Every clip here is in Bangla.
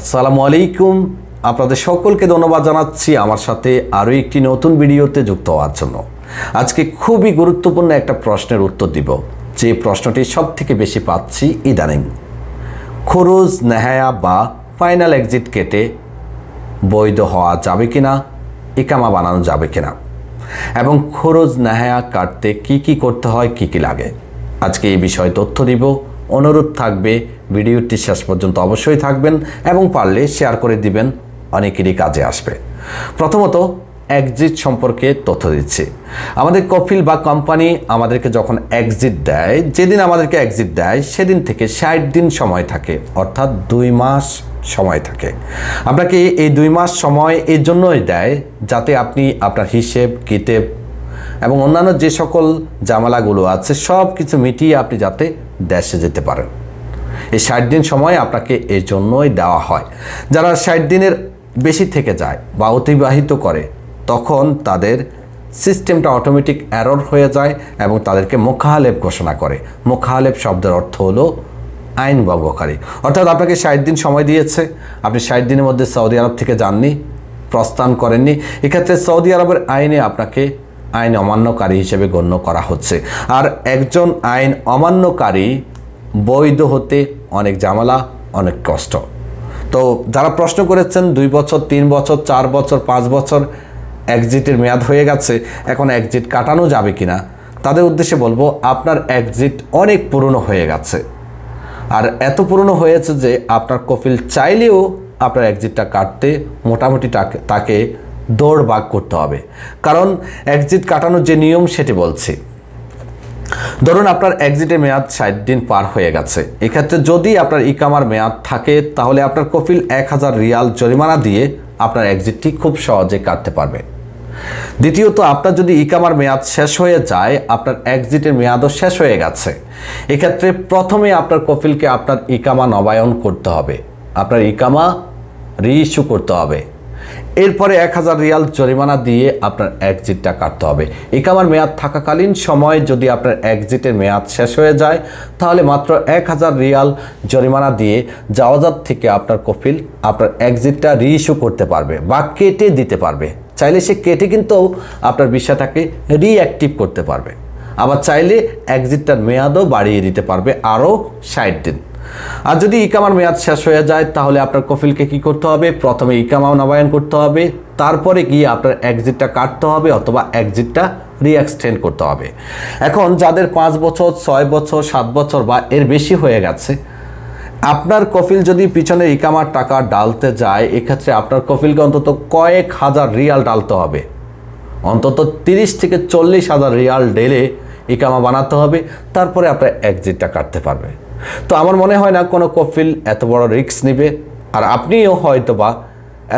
আসসালামু আলাইকুম আপনাদের সকলকে ধন্যবাদ জানাচ্ছি আমার সাথে আরও একটি নতুন ভিডিওতে যুক্ত হওয়ার জন্য আজকে খুবই গুরুত্বপূর্ণ একটা প্রশ্নের উত্তর দিব যে প্রশ্নটি সব থেকে বেশি পাচ্ছি ইদানিং খরচ নেহায়া বা ফাইনাল এক্সিট কেটে বৈধ হওয়া যাবে কি না ইকামা বানানো যাবে কি না এবং খরচ নেহায়া কাটতে কি কি করতে হয় কি কি লাগে আজকে এই বিষয়ে তথ্য দিব অনুরোধ থাকবে ভিডিওটি শেষ পর্যন্ত অবশ্যই থাকবেন এবং পারলে শেয়ার করে দিবেন অনেকেরই কাজে আসবে প্রথমত এক্সিট সম্পর্কে তথ্য দিচ্ছি আমাদের কফিল বা কোম্পানি আমাদেরকে যখন এক্সিট দেয় যেদিন আমাদেরকে এক্সিট দেয় সেদিন থেকে ষাট দিন সময় থাকে অর্থাৎ দুই মাস সময় থাকে আপনাকে এই দুই মাস সময় এর জন্যই দেয় যাতে আপনি আপনার হিসেব কিতেব এবং অন্যান্য যে সকল জামালাগুলো আছে সব কিছু মিটিয়ে আপনি যাতে দেশে যেতে পারেন এই ষাট দিন সময় আপনাকে এই জন্যই দেওয়া হয় যারা ষাট দিনের বেশি থেকে যায় বা অতিবাহিত করে তখন তাদের সিস্টেমটা অটোমেটিক অ্যারর হয়ে যায় এবং তাদেরকে মুখাহালেপ ঘোষণা করে মুখাহালেপ শব্দের অর্থ হলো আইন ভঙ্গকারী অর্থাৎ আপনাকে ষাট দিন সময় দিয়েছে আপনি ষাট দিনের মধ্যে সৌদি আরব থেকে যাননি প্রস্থান করেননি এক্ষেত্রে সৌদি আরবের আইনে আপনাকে আইন অমান্যকারী হিসেবে গণ্য করা হচ্ছে আর একজন আইন অমান্যকারী বৈধ হতে অনেক জামালা অনেক কষ্ট তো যারা প্রশ্ন করেছেন দুই বছর তিন বছর চার বছর পাঁচ বছর একজিটের মেয়াদ হয়ে গেছে এখন একজিট কাটানো যাবে কি না তাদের উদ্দেশ্যে বলবো আপনার একজিট অনেক পুরনো হয়ে গেছে আর এত পুরনো হয়েছে যে আপনার কফিল চাইলেও আপনার একজিটটা কাটতে মোটামুটি তাকে দৌড় বাগ করতে হবে কারণ এক্সিট কাটানোর যে নিয়ম সেটি বলছি ধরুন আপনার এক্সিটের মেয়াদ ষাট দিন পার হয়ে গেছে এক্ষেত্রে যদি আপনার ইকামার মেয়াদ থাকে তাহলে আপনার কফিল এক হাজার রিয়াল জরিমানা দিয়ে আপনার এক্সিটটি খুব সহজে কাটতে পারবে দ্বিতীয়ত আপনার যদি ইকামার মেয়াদ শেষ হয়ে যায় আপনার এক্সিটের মেয়াদও শেষ হয়ে গেছে এক্ষেত্রে প্রথমে আপনার কফিলকে আপনার ইকামা নবায়ন করতে হবে আপনার ইকামা রি ইস্যু করতে হবে এরপরে এক হাজার রিয়াল জরিমানা দিয়ে আপনার একজিটটা কাটতে হবে ইকামার মেয়াদ থাকাকালীন সময় যদি আপনার একজিটের মেয়াদ শেষ হয়ে যায় তাহলে মাত্র এক হাজার রিয়াল জরিমানা দিয়ে যাওয়াজাত থেকে আপনার কফিল আপনার একজিটটা রিইস্যু করতে পারবে বা কেটে দিতে পারবে চাইলে সে কেটে কিন্তু আপনার বিষয়টাকে রিঅ্যাক্টিভ করতে পারবে আবার চাইলে একজিটটার মেয়াদও বাড়িয়ে দিতে পারবে আরও ষাট দিন আর যদি ইকামার মেয়াদ শেষ হয়ে যায় তাহলে আপনার কফিলকে কি করতে হবে প্রথমে ইকামা নবায়ন করতে হবে তারপরে গিয়ে আপনার এক্সিটটা কাটতে হবে অথবা এক্সিটটা রিএক্সটেন্ড করতে হবে এখন যাদের পাঁচ বছর ছয় বছর সাত বছর বা এর বেশি হয়ে গেছে আপনার কফিল যদি পিছনে ইকামার টাকা ডালতে যায় এক্ষেত্রে আপনার কফিলকে অন্তত কয়েক হাজার রিয়াল ডালতে হবে অন্তত তিরিশ থেকে চল্লিশ হাজার রিয়াল ডেলে ইকামা বানাতে হবে তারপরে আপনার এক্সিটটা কাটতে পারবে তো আমার মনে হয় না কোনো কফিল এত বড় রিক্স নেবে আর আপনিও হয়তো বা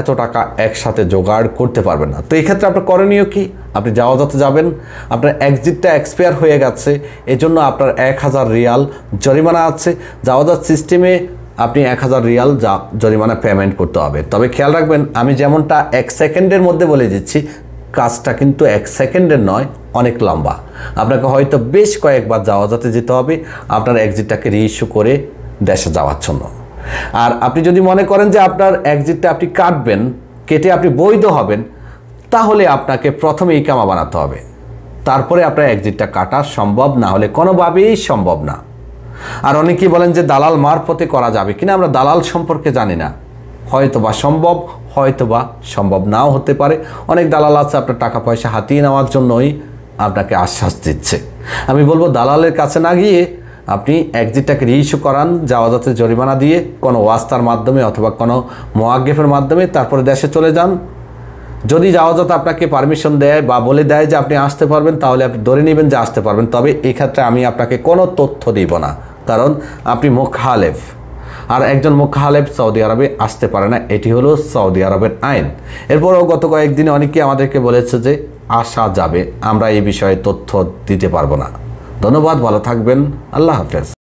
এত টাকা একসাথে জোগাড় করতে পারবেন না তো এক্ষেত্রে আপনার করণীয় কি আপনি যাওয়া যাতে যাবেন আপনার এক্সিটটা এক্সপায়ার হয়ে গেছে এজন্য আপনার এক হাজার রিয়াল জরিমানা আছে যাওয়া যাত সিস্টেমে আপনি এক হাজার রিয়াল যা জরিমানা পেমেন্ট করতে হবে তবে খেয়াল রাখবেন আমি যেমনটা এক সেকেন্ডের মধ্যে বলে দিচ্ছি কাজটা কিন্তু এক সেকেন্ডের নয় অনেক লম্বা আপনাকে হয়তো বেশ কয়েকবার যাওয়া যাতে যেতে হবে আপনার এক্সিটটাকে রিইস্যু করে দেশে যাওয়ার জন্য আর আপনি যদি মনে করেন যে আপনার এক্সিটটা আপনি কাটবেন কেটে আপনি বৈধ হবেন তাহলে আপনাকে প্রথমে কামা বানাতে হবে তারপরে আপনার এক্সিটটা কাটা সম্ভব না হলে কোনোভাবেই সম্ভব না আর অনেকেই বলেন যে দালাল মারফতে করা যাবে কিনা আমরা দালাল সম্পর্কে জানি না হয়তো বা সম্ভব হয়তোবা সম্ভব নাও হতে পারে অনেক দালাল আছে আপনার টাকা পয়সা হাতিয়ে নেওয়ার জন্যই আপনাকে আশ্বাস দিচ্ছে আমি বলবো দালালের কাছে না গিয়ে আপনি একজিটটাকে রিইস্যু করান যাওয়াজাতের জরিমানা দিয়ে কোনো ওয়াস্তার মাধ্যমে অথবা কোনো মোয়াগ্গেফের মাধ্যমে তারপরে দেশে চলে যান যদি যাওয়াজাত আপনাকে পারমিশন দেয় বা বলে দেয় যে আপনি আসতে পারবেন তাহলে আপনি ধরে নেবেন যে আসতে পারবেন তবে এক্ষেত্রে আমি আপনাকে কোনো তথ্য দিব না কারণ আপনি হালেফ আর একজন মুখ্য হালেফ সৌদি আরবে আসতে পারে না এটি হলো সৌদি আরবের আইন এরপরও গত কয়েকদিনে অনেকে আমাদেরকে বলেছে যে আসা যাবে আমরা এই বিষয়ে তথ্য দিতে পারবো না ধন্যবাদ ভালো থাকবেন আল্লাহ হাফেজ